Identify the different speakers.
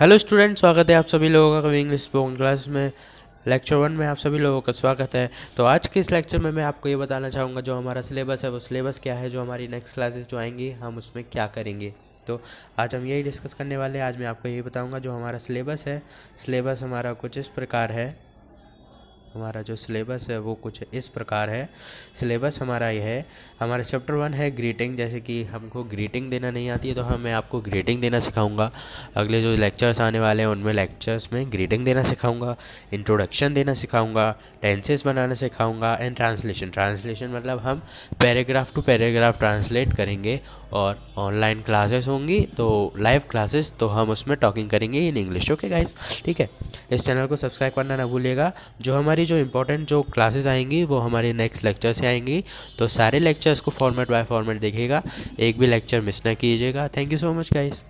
Speaker 1: hello student स्वागत है आप सभी लोगों का इंग्लिश स्पोकन क्लास में लेक्चर वन में आप सभी लोगों का स्वागत है तो आज के इस लेक्चर में मैं आपको ये बताना चाहूँगा जो हमारा सिलेबस है वो सिलेबस क्या है जो हमारी नेक्स्ट क्लासेस जो आएंगी हम उसमें क्या करेंगे तो आज हम यही डिस्कस करने वाले हैं आज मैं आपको यही बताऊँगा जो हमारा सिलेबस है सिलेबस हमारा कुछ इस प्रकार है हमारा जो सिलेबस है वो कुछ इस प्रकार है सिलेबस हमारा यह है हमारा चैप्टर वन है ग्रीटिंग जैसे कि हमको ग्रीटिंग देना नहीं आती है तो हम हाँ, मैं आपको ग्रीटिंग देना सिखाऊंगा अगले जो लेक्चर्स आने वाले हैं उनमें लेक्चर्स में ग्रीटिंग देना सिखाऊंगा इंट्रोडक्शन देना सिखाऊंगा टेंसेस बनाना सिखाऊंगा एंड ट्रांसलेशन ट्रांसलेशन मतलब हम पैराग्राफ टू पैराग्राफ ट्रांसलेट करेंगे और ऑनलाइन क्लासेस होंगी तो लाइव क्लासेस तो हम उसमें टॉकिंग करेंगे इन इंग्लिश ओके गाइस ठीक है इस चैनल को सब्सक्राइब करना ना भूलिएगा जो हमारी सारी जो इंपॉर्टेंट जो क्लासेस आएंगी वो हमारे नेक्स्ट लेक्चर से आएंगी तो सारे लेक्चर्स को फॉर्मेट बाय फॉर्मेट देखिएगा एक भी लेक्चर मिस ना कीजिएगा thank you so much guys